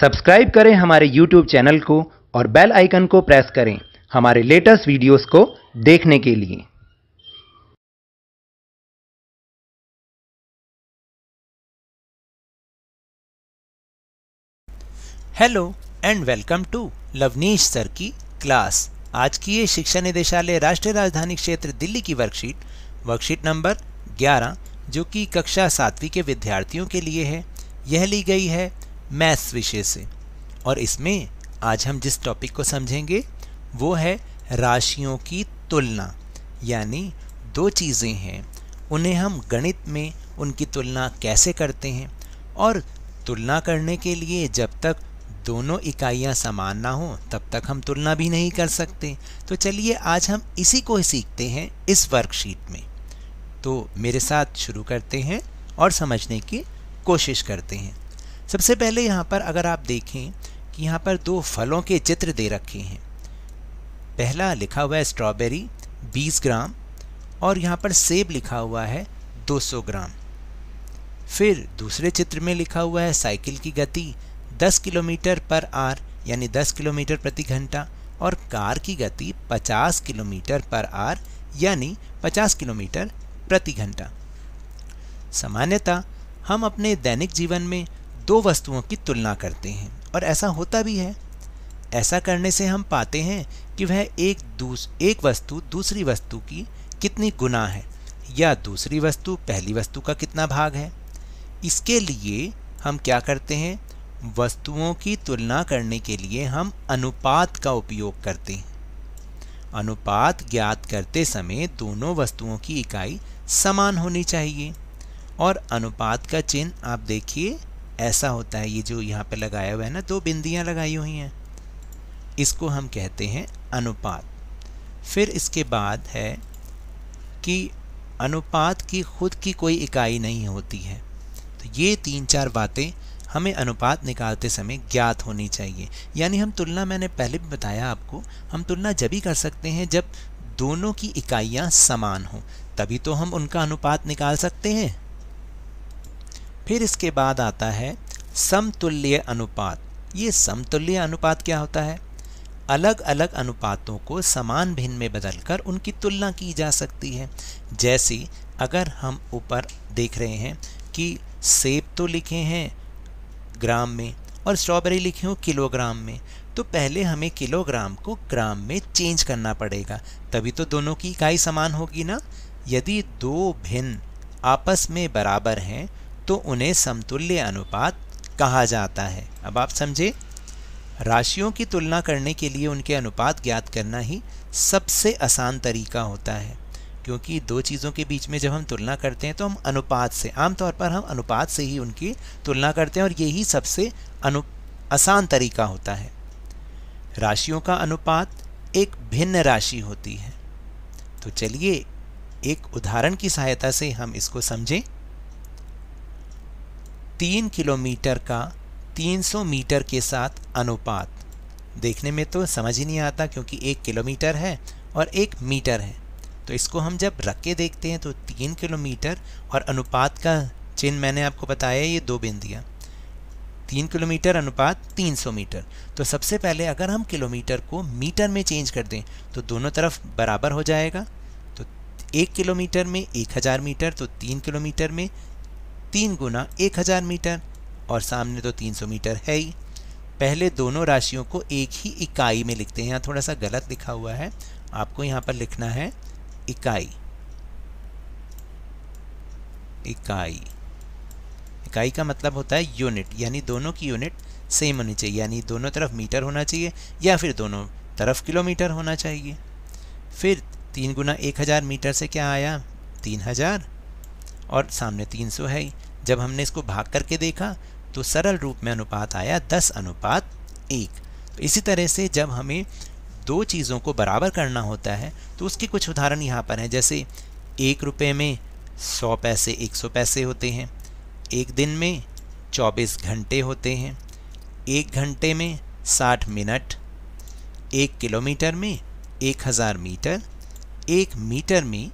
subscribe करें हमारे YouTube channel को और बेल आइकन को प्रेस करें हमारे लेटेस्ट वीडियोस को देखने के लिए hello and welcome to Lavneesh sir की क्लास आज की ये शिक्षा निदेशालय राष्ट्रीय राजधानी क्षेत्र दिल्ली की वर्कशीट वर्कशीट नंबर 11 जो कि कक्षा सातवीं के विद्यार्थियों के लिए है यह ली गई है मैथ्स विषय से और इसमें आज हम जिस टॉपिक को समझेंगे वो है राशियों की तुलना यानी दो चीज़ें हैं उन्हें हम गणित में उनकी तुलना कैसे करते हैं और तुलना करने के लिए जब तक दोनों इकाइयाँ समान ना हों तब तक हम तुलना भी नहीं कर सकते तो चलिए आज हम इसी को ही सीखते हैं इस वर्कशीट में तो मेरे साथ शुरू करते हैं और समझने की कोशिश करते हैं सबसे पहले यहाँ पर अगर आप देखें कि यहाँ पर दो फलों के चित्र दे रखे हैं पहला लिखा हुआ है स्ट्रॉबेरी 20 ग्राम और यहाँ पर सेब लिखा हुआ है 200 ग्राम फिर दूसरे चित्र में लिखा हुआ है साइकिल की गति 10 किलोमीटर पर आर यानी 10 किलोमीटर प्रति घंटा और कार की गति 50 किलोमीटर पर आर यानी 50 किलोमीटर प्रति घंटा सामान्यतः हम अपने दैनिक जीवन में दो वस्तुओं की तुलना करते हैं और ऐसा होता भी है ऐसा करने से हम पाते हैं कि वह एक दूस एक वस्तु दूसरी वस्तु की कितनी गुना है या दूसरी वस्तु पहली वस्तु का कितना भाग है इसके लिए हम क्या करते हैं वस्तुओं की तुलना करने के लिए हम अनुपात का उपयोग करते हैं अनुपात ज्ञात करते समय दोनों वस्तुओं की इकाई समान होनी चाहिए और अनुपात का चिन्ह आप देखिए ऐसा होता है ये जो यहाँ पे लगाया हुआ है ना दो बिंदियाँ लगाई हुई हैं इसको हम कहते हैं अनुपात फिर इसके बाद है कि अनुपात की खुद की कोई इकाई नहीं होती है तो ये तीन चार बातें हमें अनुपात निकालते समय ज्ञात होनी चाहिए यानी हम तुलना मैंने पहले भी बताया आपको हम तुलना जब ही कर सकते हैं जब दोनों की इकाइयाँ समान हों तभी तो हम उनका अनुपात निकाल सकते हैं फिर इसके बाद आता है समतुल्य अनुपात ये समतुल्य अनुपात क्या होता है अलग अलग अनुपातों को समान भिन्न में बदलकर उनकी तुलना की जा सकती है जैसे अगर हम ऊपर देख रहे हैं कि सेब तो लिखे हैं ग्राम में और स्ट्रॉबेरी लिखे हो किलोग्राम में तो पहले हमें किलोग्राम को ग्राम में चेंज करना पड़ेगा तभी तो दोनों की इकाई समान होगी ना यदि दो भिन्न आपस में बराबर हैं तो उन्हें समतुल्य अनुपात कहा जाता है अब आप समझे राशियों की तुलना करने के लिए उनके अनुपात ज्ञात करना ही सबसे आसान तरीका होता है क्योंकि दो चीज़ों के बीच में जब हम तुलना करते हैं तो हम अनुपात से आमतौर पर हम अनुपात से ही उनकी तुलना करते हैं और यही सबसे अनु आसान तरीका होता है राशियों का अनुपात एक भिन्न राशि होती है तो चलिए एक उदाहरण की सहायता से हम इसको समझें तीन किलोमीटर का 300 मीटर के साथ अनुपात देखने में तो समझ ही नहीं आता क्योंकि एक किलोमीटर है और एक मीटर है तो इसको हम जब रख के देखते हैं तो तीन किलोमीटर और अनुपात का चिन्ह मैंने आपको बताया ये दो बिंदियाँ तीन किलोमीटर अनुपात 300 मीटर तो सबसे पहले अगर हम किलोमीटर को मीटर में चेंज कर दें तो दोनों तरफ बराबर हो जाएगा तो एक किलोमीटर में 1000 मीटर तो तीन किलोमीटर में तीन गुना एक हज़ार मीटर और सामने तो तीन सौ मीटर है ही पहले दोनों राशियों को एक ही इकाई में लिखते हैं यहाँ थोड़ा सा गलत लिखा हुआ है आपको यहाँ पर लिखना है इकाई इकाई इकाई का मतलब होता है यूनिट यानी दोनों की यूनिट सेम होनी चाहिए यानी दोनों तरफ मीटर होना चाहिए या फिर दोनों तरफ किलोमीटर होना चाहिए फिर तीन गुना एक हज़ार मीटर से क्या आया तीन हज़ार और सामने 300 है जब हमने इसको भाग करके देखा तो सरल रूप में अनुपात आया दस अनुपात एक तो इसी तरह से जब हमें दो चीज़ों को बराबर करना होता है तो उसके कुछ उदाहरण यहाँ पर हैं जैसे एक रुपये में सौ पैसे एक सौ पैसे होते हैं एक दिन में चौबीस घंटे होते हैं एक घंटे में साठ मिनट एक किलोमीटर में एक हज़ार मीटर एक मीटर में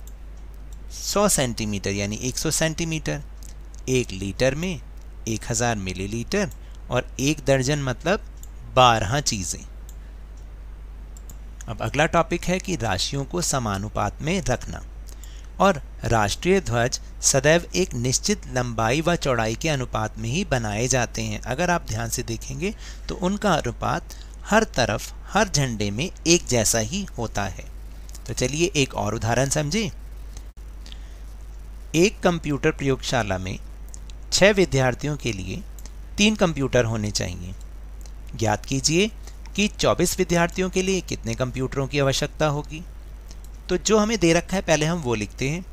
100 सेंटीमीटर यानी 100 सेंटीमीटर एक लीटर में 1000 मिलीलीटर और एक दर्जन मतलब बारह चीज़ें अब अगला टॉपिक है कि राशियों को समानुपात में रखना और राष्ट्रीय ध्वज सदैव एक निश्चित लंबाई व चौड़ाई के अनुपात में ही बनाए जाते हैं अगर आप ध्यान से देखेंगे तो उनका अनुपात हर तरफ हर झंडे में एक जैसा ही होता है तो चलिए एक और उदाहरण समझें एक कंप्यूटर प्रयोगशाला में छः विद्यार्थियों के लिए तीन कंप्यूटर होने चाहिए ज्ञात कीजिए कि 24 विद्यार्थियों के लिए कितने कंप्यूटरों की आवश्यकता होगी तो जो हमें दे रखा है पहले हम वो लिखते हैं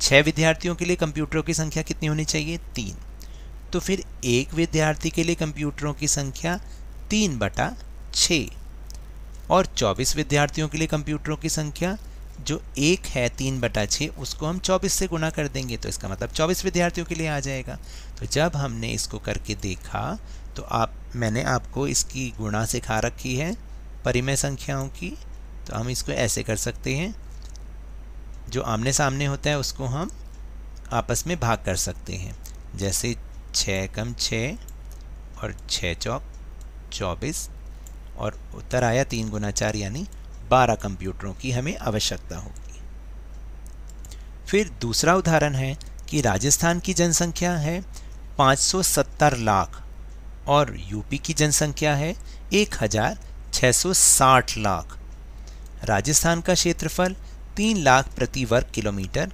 छः विद्यार्थियों के लिए कंप्यूटरों की संख्या कितनी होनी चाहिए तीन तो फिर एक विद्यार्थी के लिए कंप्यूटरों की संख्या तीन बटा छः और 24 विद्यार्थियों के लिए कंप्यूटरों की संख्या जो एक है तीन बटा छः उसको हम चौबीस से गुणा कर देंगे तो इसका मतलब चौबीस विद्यार्थियों के लिए आ जाएगा तो जब हमने इसको करके देखा तो आप मैंने आपको इसकी गुणा सिखा रखी है परिमय संख्याओं की तो हम इसको ऐसे कर सकते हैं जो आमने सामने होता है उसको हम आपस में भाग कर सकते हैं जैसे छः कम छः और छः चौक चौबीस और उत्तर आया तीन गुना चार यानी बारह कंप्यूटरों की हमें आवश्यकता होगी फिर दूसरा उदाहरण है कि राजस्थान की जनसंख्या है 570 लाख और यूपी की जनसंख्या है 1660 लाख राजस्थान का क्षेत्रफल 3 लाख प्रति वर्ग किलोमीटर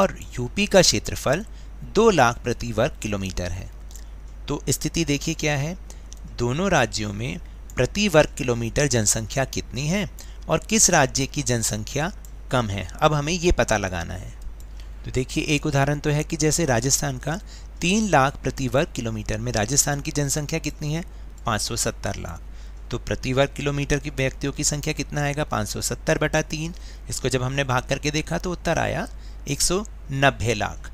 और यूपी का क्षेत्रफल 2 लाख प्रति वर्ग किलोमीटर है तो स्थिति देखिए क्या है दोनों राज्यों में प्रति वर्ग किलोमीटर जनसंख्या कितनी है और किस राज्य की जनसंख्या कम है अब हमें ये पता लगाना है तो देखिए एक उदाहरण तो है कि जैसे राजस्थान का तीन लाख प्रति वर्ग किलोमीटर में राजस्थान की जनसंख्या कितनी है सत्तर लाख तो प्रति वर्ग किलोमीटर की व्यक्तियों की संख्या कितना आएगा 570 बटा तीन इसको जब हमने भाग करके देखा तो उत्तर आया नब्बे लाख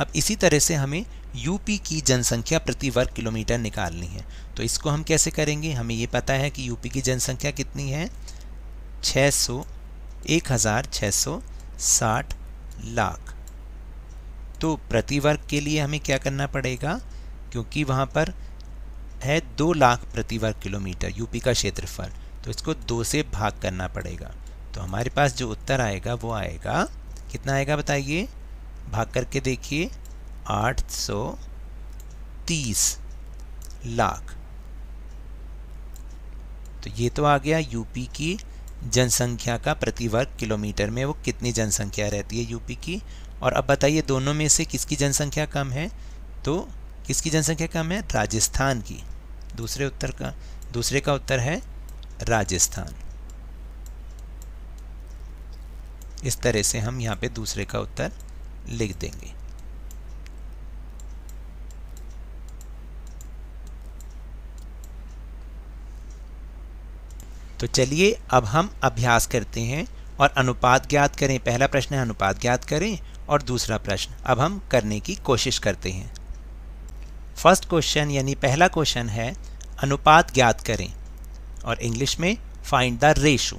अब इसी तरह से हमें यूपी की जनसंख्या प्रति वर्ग किलोमीटर निकालनी है तो इसको हम कैसे करेंगे हमें ये पता है कि यूपी की जनसंख्या कितनी है छः सौ एक हज़ार छः सौ साठ लाख तो प्रति वर्ग के लिए हमें क्या करना पड़ेगा क्योंकि वहाँ पर है दो लाख प्रति वर्ग किलोमीटर यूपी का क्षेत्रफल तो इसको दो से भाग करना पड़ेगा तो हमारे पास जो उत्तर आएगा वो आएगा कितना आएगा बताइए भाग करके देखिए आठ सौ तीस लाख तो ये तो आ गया यूपी की जनसंख्या का प्रति वर्ग किलोमीटर में वो कितनी जनसंख्या रहती है यूपी की और अब बताइए दोनों में से किसकी जनसंख्या कम है तो किसकी जनसंख्या कम है राजस्थान की दूसरे उत्तर का दूसरे का उत्तर है राजस्थान इस तरह से हम यहाँ पे दूसरे का उत्तर लिख देंगे तो चलिए अब हम अभ्यास करते हैं और अनुपात ज्ञात करें पहला प्रश्न है अनुपात ज्ञात करें और दूसरा प्रश्न अब हम करने की कोशिश करते हैं फर्स्ट क्वेश्चन यानी पहला क्वेश्चन है अनुपात ज्ञात करें और इंग्लिश में फाइंड द रेशो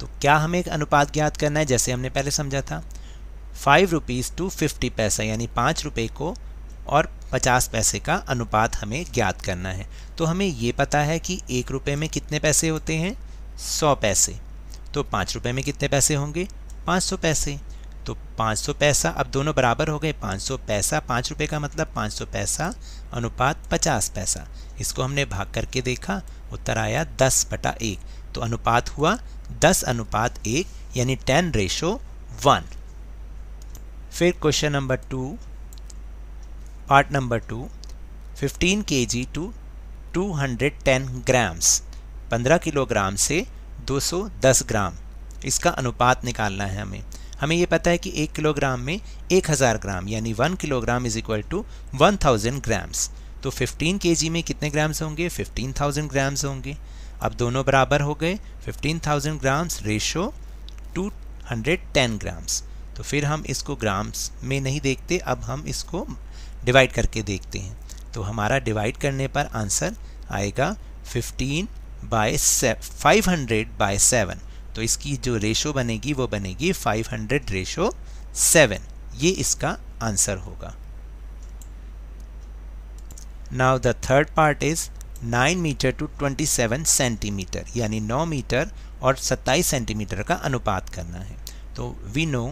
तो क्या हमें एक अनुपात ज्ञात करना है जैसे हमने पहले समझा था फाइव रुपीज़ टू फिफ्टी पैसा यानी पाँच रुपये को और पचास पैसे का अनुपात हमें ज्ञात करना है तो हमें ये पता है कि एक रुपये में कितने पैसे होते हैं सौ पैसे तो पाँच रुपये में कितने पैसे होंगे पाँच सौ पैसे तो पाँच सौ पैसा अब दोनों बराबर हो गए पाँच सौ पैसा पाँच रुपये का मतलब पाँच सौ पैसा अनुपात पचास पैसा इसको हमने भाग करके देखा उत्तर आया दस बटा एक तो अनुपात हुआ दस अनुपात एक यानी टेन रेशो वन फिर question number two part number 2 15 kg to 210 grams 15 kilogram से 210 ग्राम इसका अनुपात निकालना है हमें हमें ये पता है कि एक किलोग्राम में 1000 ग्राम यानी 1 kilogram is equal to 1000 grams तो 15 के में कितने ग्राम्स होंगे 15,000 ग्राम्स होंगे अब दोनों बराबर हो गए 15,000 ग्राम्स रेशो 210 ग्राम्स तो फिर हम इसको ग्राम्स में नहीं देखते अब हम इसको डिवाइड करके देखते हैं तो हमारा डिवाइड करने पर आंसर आएगा 15 by five hundred by seven तो इसकी जो रेशो बनेगी वो बनेगी फाइव हंड्रेड रेशो सेवन ये इसका आंसर होगा now the third part is 9 metre to 27 centimetre यानी 9 मीटर और 27 सेंटीमीटर का अनुपात करना है तो we know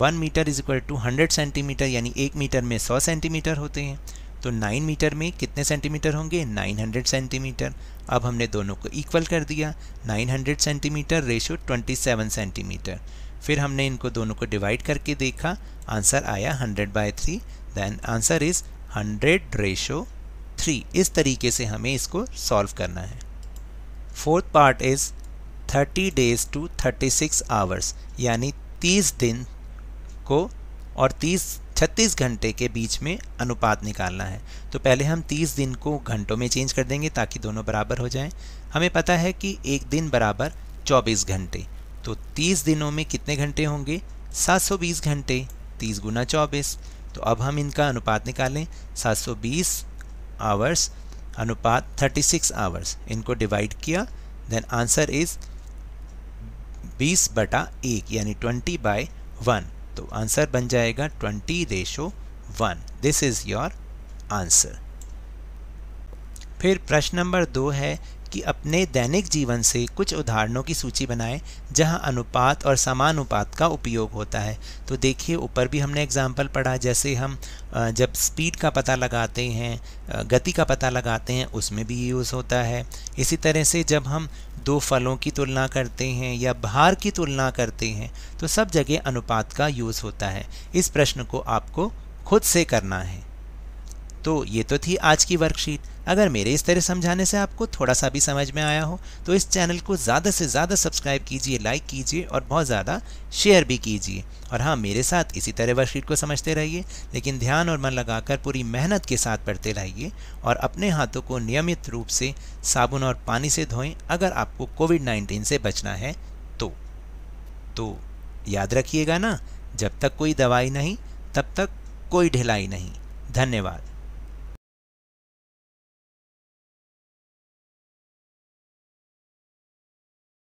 one metre is equal to hundred centimetre यानी एक मीटर में सौ सेंटीमीटर होते हैं तो नाइन मीटर में कितने सेंटीमीटर होंगे नाइन हंड्रेड सेंटीमीटर अब हमने दोनों को इक्वल कर दिया nine hundred centimetre ratio twenty seven centimetre फिर हमने इनको दोनों को डिवाइड करके देखा आंसर आया hundred by three then answer is hundred ratio three इस तरीके से हमें इसको सॉल्व करना है fourth part is thirty days to thirty six hours यानी तीस दिन को और 30 36 घंटे के बीच में अनुपात निकालना है तो पहले हम 30 दिन को घंटों में चेंज कर देंगे ताकि दोनों बराबर हो जाएं हमें पता है कि एक दिन बराबर 24 घंटे तो 30 दिनों में कितने घंटे होंगे 720 घंटे 30 गुना चौबीस तो अब हम इनका अनुपात निकालें 720 आवर्स अनुपात 36 आवर्स इनको डिवाइड किया देन आंसर इज़ 20 बटा एक यानी 20 बाय वन तो आंसर बन जाएगा twenty ratio one this is your answer फिर प्रश्न नंबर दो है कि अपने दैनिक जीवन से कुछ उदाहरणों की सूची बनाएं जहां अनुपात और समानुपात का उपयोग होता है तो देखिए ऊपर भी हमने एग्जाम्पल पढ़ा जैसे हम जब स्पीड का पता लगाते हैं गति का पता लगाते हैं उसमें भी यूज़ होता है इसी तरह से जब हम दो फलों की तुलना करते हैं या भार की तुलना करते हैं तो सब जगह अनुपात का यूज़ होता है इस प्रश्न को आपको खुद से करना है तो ये तो थी आज की वर्कशीट अगर मेरे इस तरह समझाने से आपको थोड़ा सा भी समझ में आया हो तो इस चैनल को ज़्यादा से ज़्यादा सब्सक्राइब कीजिए लाइक कीजिए और बहुत ज़्यादा शेयर भी कीजिए और हाँ मेरे साथ इसी तरह वर्कशीट को समझते रहिए लेकिन ध्यान और मन लगाकर पूरी मेहनत के साथ पढ़ते रहिए और अपने हाथों को नियमित रूप से साबुन और पानी से धोएं अगर आपको कोविड नाइन्टीन से बचना है तो तो याद रखिएगा ना जब तक कोई दवाई नहीं तब तक कोई ढिलाई नहीं धन्यवाद